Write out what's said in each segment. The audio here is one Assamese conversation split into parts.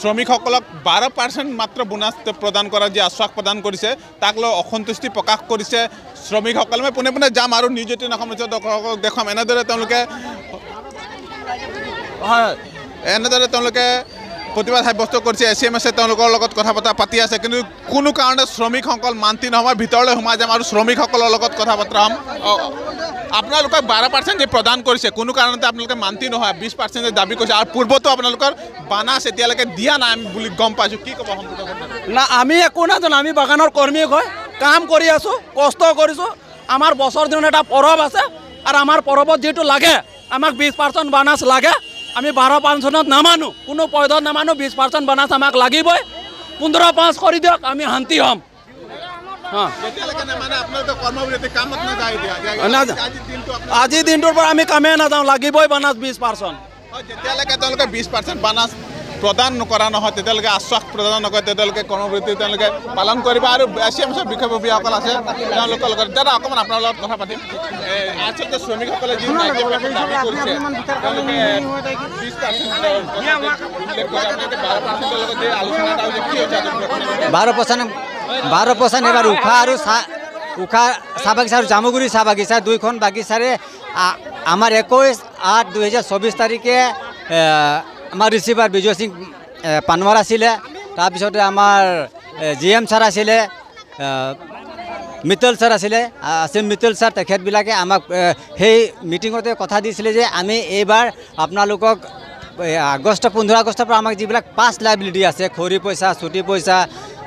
শ্ৰমিকসকলক বাৰ পাৰ্চেণ্ট মাত্ৰ বোনাছ প্ৰদান কৰাৰ যি আশ্বাস প্ৰদান কৰিছে তাক লৈ অসন্তুষ্টি প্ৰকাশ কৰিছে শ্ৰমিকসকলে মই পোনে পোনে যাম আৰু নিউজ এইটিন অসমত দৰ্শকক দেখুৱাম এনেদৰে তেওঁলোকে হয় এনেদৰে তেওঁলোকে প্ৰতিবাদ সাব্যস্ত কৰিছে এ চি এম এছে তেওঁলোকৰ লগত কথা বতৰা পাতি আছে কিন্তু কোনো কাৰণে শ্ৰমিকসকল মান্তি নহয় ভিতৰলৈ সোমাই যাম আৰু শ্ৰমিকসকলৰ লগত কথা বতৰা হ'ম আপোনালোকক বাৰ পাৰ্চেণ্ট যে প্ৰদান কৰিছে কোনো কাৰণতে আপোনালোকে মান্তি নহয় বিছ পাৰ্চেণ্ট দাবী কৰিছে আৰু পূৰ্বতো আপোনালোকৰ বানাছ এতিয়ালৈকে দিয়া নাই বুলি গম পাইছোঁ কি ক'ব না আমি একো নাজানো আমি বাগানৰ কৰ্মী হয় কাম কৰি আছোঁ কষ্ট কৰিছোঁ আমাৰ বছৰ দিনত এটা পৰৱ আছে আৰু আমাৰ পৰৱত যিটো লাগে আমাক বিছ পাৰ্চেণ্ট বানাচ লাগে আমি বাৰ পাৰ্চেণ্টত নামানো কোনো পইদত নামানো বিছ পাৰ্চেণ্ট বানাচ আমাক লাগিবই পোন্ধৰ পাঁচ কৰি দিয়ক আমি শান্তি হ'ম আজি দিনটোৰ পৰা আমি কামেই নাযাওঁ লাগিবই বানাচ বিছ পাৰ্চেণ্ট তেওঁলোকে বিছ পাৰ্চেণ্ট বানাচ প্ৰদান নকৰা নহয় তেতিয়ালৈকে আশ্বাস প্ৰদান নকৰে তেতিয়ালৈকে কৰ্মবৃত্তি তেওঁলোকে পালন কৰিব আৰু বেছি এম চৰ বিষয়ববীয়াসকল আছে তেওঁলোকৰ লগত দাদা অকণমান আপোনাৰ লগত কথা পাতিম আচলতে শ্ৰমিকসকলে যি বাৰ পাৰ্চেণ্ট বাৰ পচন এইবাৰ উশা আৰু চাহ উশা চাহ বাগিচা আৰু জামুগুৰি চাহ বাগিচা দুইখন বাগিচাৰে আমাৰ একৈছ আঠ দুহেজাৰ চৌবিছ তাৰিখে আমাৰ ৰিচিভাৰ বিজয় সিং পানোৱাৰ আছিলে তাৰপিছতে আমাৰ জি এম ছাৰ আছিলে মিতল ছাৰ আছিলে আছিল মিতল ছাৰ তেখেতবিলাকে আমাক সেই মিটিঙতে কথা দিছিলে যে আমি এইবাৰ আপোনালোকক আগষ্ট পোন্ধৰ আগষ্টৰ পৰা আমাক যিবিলাক পাঁচ লাইবিলিটি আছে খৰি পইচা চুটি পইচা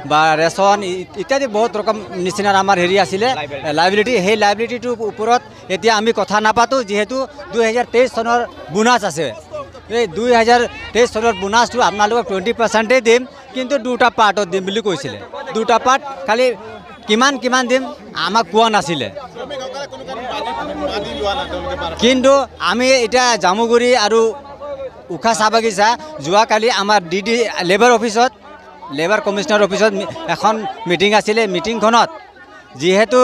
বা ৰেচন ইত্যাদি বহুত ৰকম নিচিনাৰ আমাৰ হেৰি আছিলে লাইবিলিটি সেই লাইবিলিটিটোৰ ওপৰত এতিয়া আমি কথা নাপাতোঁ যিহেতু দুই হাজাৰ তেইছ চনৰ বোনাছ আছে এই দুই হাজাৰ তেইছ চনৰ বোনাছটো আপোনালোকক টুৱেণ্টি পাৰ্চেণ্টেই দিম কিন্তু দুটা পাৰ্টত দিম বুলি কৈছিলে দুটা পাৰ্ট খালি কিমান কিমান দিম আমাক কোৱা নাছিলে কিন্তু আমি এতিয়া জামুগুৰি আৰু উষা চাহ বাগিচা যোৱাকালি আমাৰ ডি ডি লেবাৰ অফিচত লেবাৰ কমিশ্যনৰ অফিচত এখন মিটিং আছিলে মিটিংখনত যিহেতু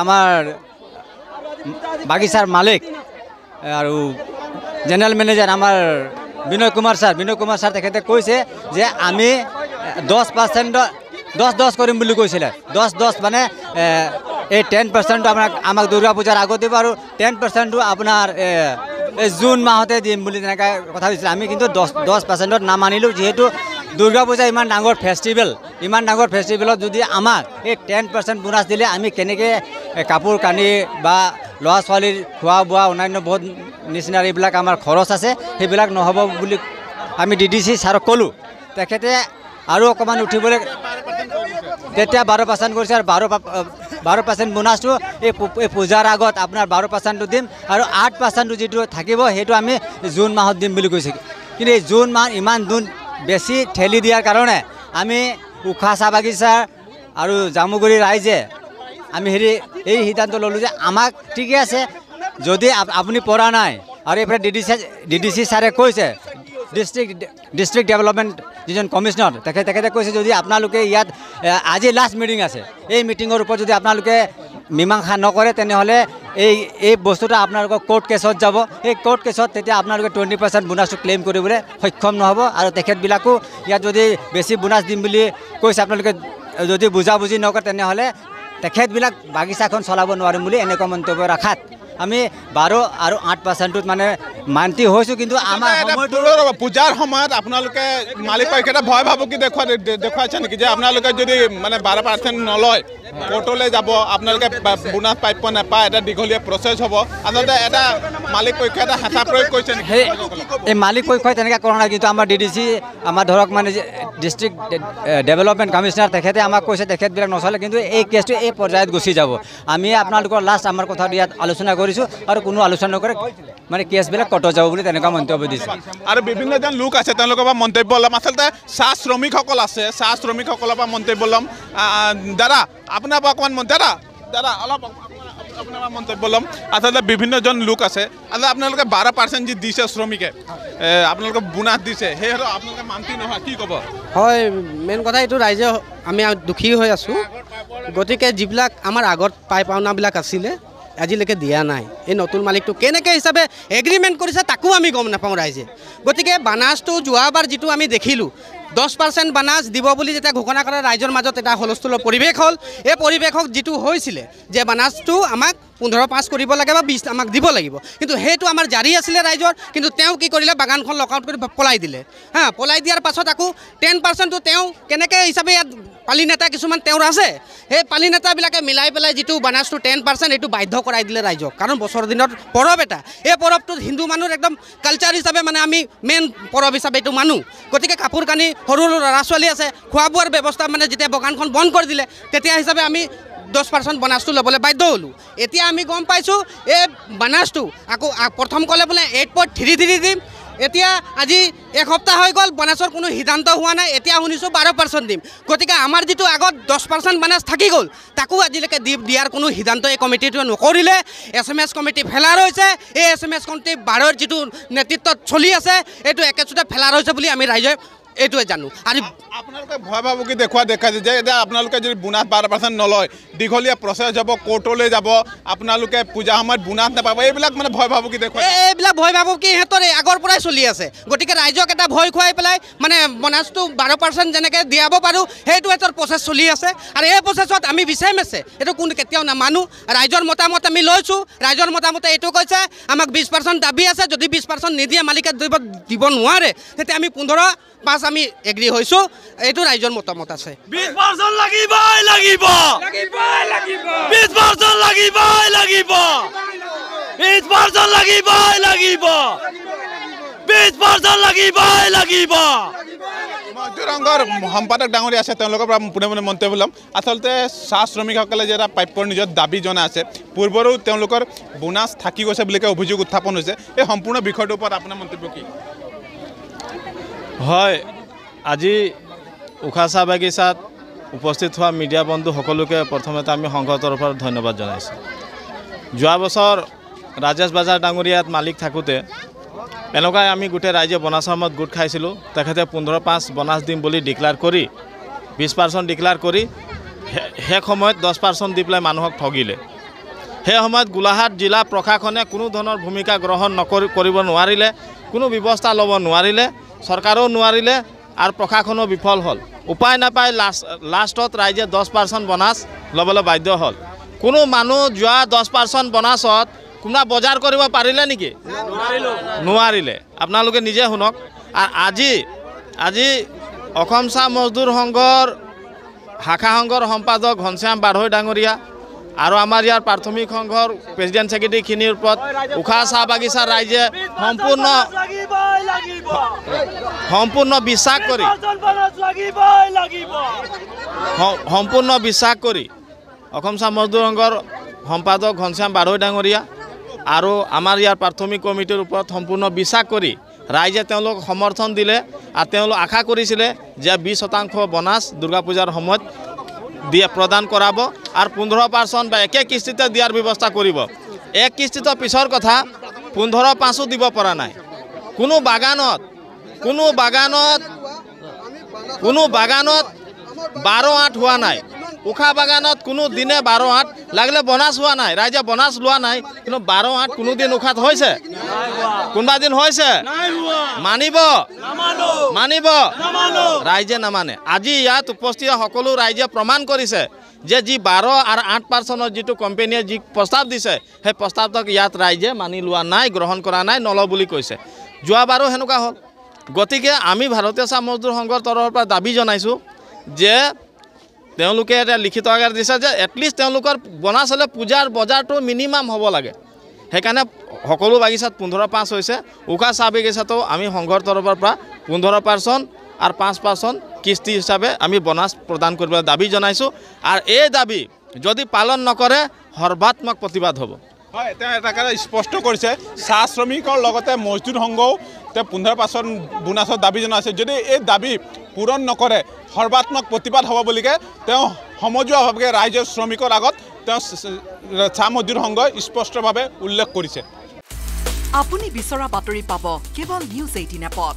আমাৰ বাগিচাৰ মালিক আৰু জেনেৰেল মেনেজাৰ আমাৰ বিনয় কুমাৰ ছাৰ বিনয় কুমাৰ ছাৰ তেখেতে কৈছে যে আমি দহ পাৰ্চেণ্ট দহ দহ কৰিম বুলি কৈছিলে দহ দহ মানে এই টেন পাৰ্চেণ্টটো আমাক আমাক দুৰ্গা পূজাৰ আগত দিব আৰু টেন পাৰ্চেণ্টটো আপোনাৰ এই জুন মাহতে দিম বুলি তেনেকৈ কথা কৈছিলে আমি কিন্তু দহ দহ পাৰ্চেণ্টত নামানিলোঁ যিহেতু দুৰ্গা পূজা ইমান ডাঙৰ ফেষ্টিভেল ইমান ডাঙৰ ফেষ্টিভেলত যদি আমাক এই টেন পাৰ্চেণ্ট বোনাস দিলে আমি কেনেকৈ কাপোৰ কানি বা ল'ৰা ছোৱালীৰ খোৱা বোৱা অন্যান্য বহুত নিচিনাৰ এইবিলাক আমাৰ খৰচ আছে সেইবিলাক নহব বুলি আমি ডি ডি চি ছাৰক ক'লোঁ তেখেতে আৰু অকণমান উঠিবলৈ তেতিয়া বাৰ পাৰ্চেণ্ট কৰিছে আৰু বাৰ বাৰো পাৰ্সেন্ট বোনাসটো এই এই পূজাৰ আগত আপোনাৰ বাৰ পাৰ্চেণ্টটো দিম আৰু আঠ পাৰ্চেণ্টটো যিটো থাকিব সেইটো আমি জুন মাহত দিম বুলি বলে কিন্তু এই জুন মাহ ইমান দুন বেছি ঠেলি দিয়াৰ কাৰণে আমি উশাহ চাহ বাগিচা আৰু জামুগুৰি ৰাইজে আমি হেৰি এই সিদ্ধান্ত ল'লোঁ যে আমাক ঠিকে আছে যদি আপুনি পৰা নাই আৰু এইফালে D D C D D C ছাৰে কৈছে ডিষ্ট্ৰিক্ট ডিষ্ট্ৰিক্ট ডেভেলপমেণ্ট যিজন কমিশনাৰ তেখেত তেখেতে কৈছে যদি আপোনালোকে ইয়াত আজি লাষ্ট মিটিং আছে এই মিটিঙৰ ওপৰত যদি আপোনালোকে মীমাংসা নকৰে তেনেহ'লে এই এই বস্তুটো আপোনালোকৰ কোৰ্ট কেছত যাব এই কোৰ্ট কেছত তেতিয়া আপোনালোকে টুৱেণ্টি পাৰ্চেণ্ট বোনাছটো ক্লেইম কৰিবলৈ সক্ষম নহ'ব আৰু তেখেতবিলাকো ইয়াত যদি বেছি বোনাছ দিম বুলি কৈছে আপোনালোকে যদি বুজাবুজি নকৰে তেনেহ'লে তেখেতবিলাক বাগিচাখন চলাব নোৱাৰিম বুলি এনেকুৱা মন্তব্য ৰখাত আমি বাৰ আৰু আঠ পাৰ্চেণ্টটোত মানে মান্তি হৈছোঁ কিন্তু আমাৰ পূজাৰ সময়ত আপোনালোকে মালিক পাৰিখ ভয় ভাবুকি দেখুৱাই দেখুৱাইছে নেকি যে আপোনালোকে যদি মানে বাৰ পাৰ্চেণ্ট নলয় কোৰ্টলৈ যাব আপোনালোকে বোনাছ প্ৰাপ্য নাপায় এটা দীঘলীয়া প্ৰচেছ হ'ব আচলতে এটা মালিক পক্ষ এটা হেঁচা প্ৰয়োগ কৰিছে এই মালিক পক্ষই তেনেকৈ কৰা নাই কিন্তু আমাৰ ডি ডি চি আমাৰ ধৰক মানে ডিষ্ট্ৰিক্ট ডেভেলপমেণ্ট কমিশ্যনাৰ তেখেতে আমাক কৈছে তেখেতবিলাক নচলে কিন্তু এই কেছটো এই পৰ্যায়ত গুচি যাব আমি আপোনালোকৰ লাষ্ট আমাৰ কথা ইয়াত আলোচনা কৰিছোঁ আৰু কোনো আলোচনা নকৰে মানে কেছবিলাক কটা যাব বুলি তেনেকুৱা মন্তব্য দিছে আৰু বিভিন্নজন লোক আছে তেওঁলোকৰ পৰা মন্তব্য ল'ম আচলতে চাহ শ্ৰমিকসকল আছে চাহ শ্ৰমিকসকলৰ পৰা মন্তব্য ল'ম দাদা আপোনাৰ পৰা অকণমান মন দাদা দাদা অলপ আপোনাৰ মন্তব্য ল'ম আচলতে বিভিন্নজন লোক আছে আচলতে আপোনালোকে বাৰ পাৰ্চেণ্ট যি দিছে শ্ৰমিকে আপোনালোকে বোনাছ দিছে সেইহেতু আপোনালোকে মান্তি নহয় কি ক'ব হয় মেইন কথা এইটো ৰাইজে আমি দুখী হৈ আছোঁ গতিকে যিবিলাক আমাৰ আগত পাই পাওনাবিলাক আছিলে আজিলৈকে দিয়া নাই এই নতুন মালিকটো কেনেকৈ হিচাপে এগ্ৰিমেণ্ট কৰিছে তাকো আমি গম নাপাওঁ ৰাইজে গতিকে বানাছটো যোৱাবাৰ যিটো আমি দেখিলোঁ দহ পাৰ্চেণ্ট বানাচ দিব বুলি যেতিয়া ঘোষণা কৰে ৰাইজৰ মাজত এটা হুলস্থুলৰ পৰিৱেশ হ'ল এই পৰিৱেশক যিটো হৈছিলে যে বানাচটো আমাক পোন্ধৰ পাঁচ কৰিব লাগে বা বিছ আমাক দিব লাগিব কিন্তু সেইটো আমাৰ জাৰি আছিলে ৰাইজৰ কিন্তু তেওঁ কি কৰিলে বাগানখন লকআউট কৰি পলাই দিলে হা পলাই দিয়াৰ পাছত আকৌ টেন পাৰ্চেণ্টটো তেওঁ কেনেকৈ হিচাপে ইয়াত পালি নেতা কিছুমান তেওঁৰ আছে সেই পালি নেতাবিলাকে মিলাই পেলাই যিটো বানাৰ্চটো টেন পাৰ্চেণ্ট এইটো বাধ্য কৰাই দিলে ৰাইজক কাৰণ বছৰ দিনত পৰৱ এটা এই পৰবটোত হিন্দু মানুহৰ একদম কালচাৰ হিচাপে মানে আমি মেইন পৰৱ হিচাপে এইটো মানুহ গতিকে কাপোৰ কানি সৰু সৰু ল'ৰা ছোৱালী আছে খোৱা বোৱাৰ ব্যৱস্থা মানে যেতিয়া বাগানখন বন্ধ কৰি দিলে তেতিয়া হিচাপে আমি দহ পাৰ্চেণ্ট বনাচটো ল'বলৈ বাধ্য হ'লোঁ এতিয়া আমি গম পাইছোঁ এই বনাচটো আকৌ প্ৰথম ক'লে বোলে এইট পইণ্ট থ্ৰী থ্ৰী দিম এতিয়া আজি এসপ্তাহ হৈ গ'ল বনাচৰ কোনো সিদ্ধান্ত হোৱা নাই এতিয়া শুনিছোঁ বাৰ পাৰ্চেণ্ট দিম গতিকে আমাৰ যিটো আগত দহ পাৰ্চেণ্ট বনাচ থাকি গ'ল তাকো আজিলৈকে দি দিয়াৰ কোনো সিদ্ধান্ত এই কমিটিটোৱে নকৰিলে এছ এম এছ কমিটি ফেলাৰ হৈছে এই এছ এম এছ কমিটি বাৰৰ যিটো নেতৃত্বত চলি আছে এইটো একেচুতে ফেলাৰ হৈছে বুলি আমি ৰাইজে এইটোৱে জানো আৰু আপোনালোকে ভয় ভাবুকি দেখুৱা দেখা যায় যে এতিয়া আপোনালোকে যদি বোনাছ বাৰ পাৰ্চেণ্ট নলয় দীঘলীয়া প্ৰচেছ হ'ব কোৰ্টলৈ যাব আপোনালোকে পূজা সময়ত বোনাছ নাপাব এইবিলাক মানে ভয় ভাবুকি দেখুৱাই এইবিলাক ভয় ভাবুকি সিহঁতৰ আগৰ পৰাই চলি আছে গতিকে ৰাইজক এটা ভয় খুৱাই পেলাই মানে বোনাছটো বাৰ পাৰ্চেণ্ট যেনেকৈ দিয়াব পাৰোঁ সেইটো এটা প্ৰচেছ চলি আছে আৰু এই প্ৰচেছত আমি বিচাৰিম আছে সেইটো কোনো কেতিয়াও নামানো ৰাইজৰ মতামত আমি লৈছোঁ ৰাইজৰ মতামতে এইটো কৈছে আমাক বিছ পাৰ্চেণ্ট দাবী আছে যদি বিছ পাৰ্চেণ্ট নিদিয়ে মালিকে দিব দিব নোৱাৰে তেতিয়া আমি পোন্ধৰ পাঁচ আমি এগ্ৰী হৈছোঁ এইটো ৰাইজৰ মতামত আছে সম্পাদক ডাঙৰীয়া আছে তেওঁলোকৰ পৰা পোনে পোনে মন্তব্য ল'ম আচলতে চাহ শ্ৰমিকসকলে যে এটা প্ৰাপ্যৰ নিজৰ দাবী জনা আছে পূৰ্বৰো তেওঁলোকৰ বোনাছ থাকি গৈছে বুলিকে অভিযোগ উত্থাপন হৈছে এই সম্পূৰ্ণ বিষয়টোৰ ওপৰত আপোনাৰ মন্তব্য কি হয় আজি উষা চাহ বাগিচাত উপস্থিত হোৱা মিডিয়া বন্ধু সকলোকে প্ৰথমে আমি সংঘৰ তৰফৰ ধন্যবাদ জনাইছোঁ যোৱা বছৰ ৰাজেশ বাজাৰ ডাঙৰীয়াত মালিক থাকোঁতে এনেকুৱাই আমি গোটেই ৰাইজে বনাছৰ সময়ত গোট খাইছিলোঁ তেখেতে পোন্ধৰ পাঁচ বনাছ দিম বুলি ডিক্লেয়াৰ কৰি বিছ পাৰ্চেণ্ট ডিক্লেয়াৰ কৰি শেষ সময়ত দহ পাৰ্চেণ্ট দি পেলাই মানুহক ঠগিলে সেই সময়ত গোলাঘাট জিলা প্ৰশাসনে কোনো ধৰণৰ ভূমিকা গ্ৰহণ নকৰি কৰিব নোৱাৰিলে কোনো ব্যৱস্থা ল'ব নোৱাৰিলে চৰকাৰেও নোৱাৰিলে আৰু প্ৰশাসনো বিফল হল উপায় নাপায় লাষ্ট লাষ্টত ৰাইজে দহ পাৰ্চেণ্ট বোনাস ল'বলৈ বাধ্য হল কোনো মানুহ যোৱা দহ পাৰ্চেণ্ট বোনাসত কোনা বজাৰ কৰিব পাৰিলে নেকি নোৱাৰিলে আপোনালোকে নিজে শুনক আৰ আজি আজি চাহ মজদুৰ সংঘৰ শাখা সংঘৰ সম্পাদক ঘনশ্যাম বাঢ়ৈ ডাঙৰীয়া আৰু আমাৰ ইয়াৰ প্ৰাথমিক সংঘৰ প্ৰেসিডেন্ট ছেক্ৰেটেৰীখিনিৰ ওপৰত উশাহ চাহ বাগিচা ৰাইজে সম্পূৰ্ণ সম্পূৰ্ণ বিশ্বাস কৰি সম্পূৰ্ণ বিশ্বাস কৰি অসম অসমচা মজদুৰ সংঘৰ সম্পাদক ঘনশ্যাম বাৰৈ ডাঙৰীয়া আৰু আমাৰ ইয়াৰ প্ৰাথমিক কমিটিৰ ওপৰত সম্পূৰ্ণ বিশ্বাস কৰি ৰাইজে তেওঁলোকক সমৰ্থন দিলে আৰু তেওঁলোক আশা কৰিছিলে যে বিছ শতাংশ বনাছ দুৰ্গা পূজাৰ সময়ত দিয়ে প্ৰদান কৰাব আৰু পোন্ধৰ পাৰ্চেণ্ট বা একে কিস্তিতে দিয়াৰ ব্যৱস্থা কৰিব এক কিস্তিতে পিছৰ কথা পোন্ধৰ পাঁচো দিব পৰা নাই কোনো বাগানত কোনো বাগানত কোনো বাগানত বাৰ আঠ হোৱা নাই উশাহ বাগানত কোনো দিনে বাৰ আঠ লাগিলে বনাছ হোৱা নাই ৰাইজে বনাছ লোৱা নাই কিন্তু বাৰ আঠ কোনো দিন উশাহত হৈছে কোনোবা দিন হৈছে মানিব মানিব ৰাইজে নামানে আজি ইয়াত উপস্থিত সকলো ৰাইজে প্ৰমাণ কৰিছে যে যি বাৰ আৰু আঠ পাৰ্চেণ্টৰ যিটো কোম্পেনীয়ে যি প্ৰস্তাৱ দিছে সেই প্ৰস্তাৱটোক ইয়াত ৰাইজে মানি লোৱা নাই গ্ৰহণ কৰা নাই নল বুলি কৈছে যোৱাবাৰো সেনেকুৱা হ'ল গতিকে আমি ভাৰতীয় চাহ মজদুৰ সংঘৰ তৰফৰ পৰা দাবী জনাইছোঁ যে তেওঁলোকে এটা লিখিত আকাৰে দিছে যে এটলিষ্ট তেওঁলোকৰ বনাচ হ'লে পূজাৰ বজাৰটো মিনিমাম হ'ব লাগে সেইকাৰণে সকলো বাগিচাত পোন্ধৰ পাঁচ হৈছে উশাহ চাহ বাগিচাতো আমি সংঘৰ তৰফৰ পৰা পোন্ধৰ পাৰ্চেণ্ট আর পাঁচ পার্সেন্ট কিস্তি হিসাবে আমি বোনাস প্রদান করব দাবি জানাইছো আর এই দাবি যদি পালন নকরে সর্বাত্মক প্রতিবাদ হব হয় এটাকে স্পষ্ট করেছে চাহ শ্রমিকর মজদুর সংঘও পনেরো পার্সেন্ট বোনাসর দাবি জানাইছে যদি এই দাবি পূরণ নকরে সর্বাত্মক প্রতিবাদ হব বলিকে তেও সমজুয়াভাবে রাইজের শ্রমিকর আগত চাহ মজদুর সংঘই স্পষ্টভাবে উল্লেখ করেছে আপনি বিচরা বাতৰি পাব কেবল নিউজ এইটিন এপত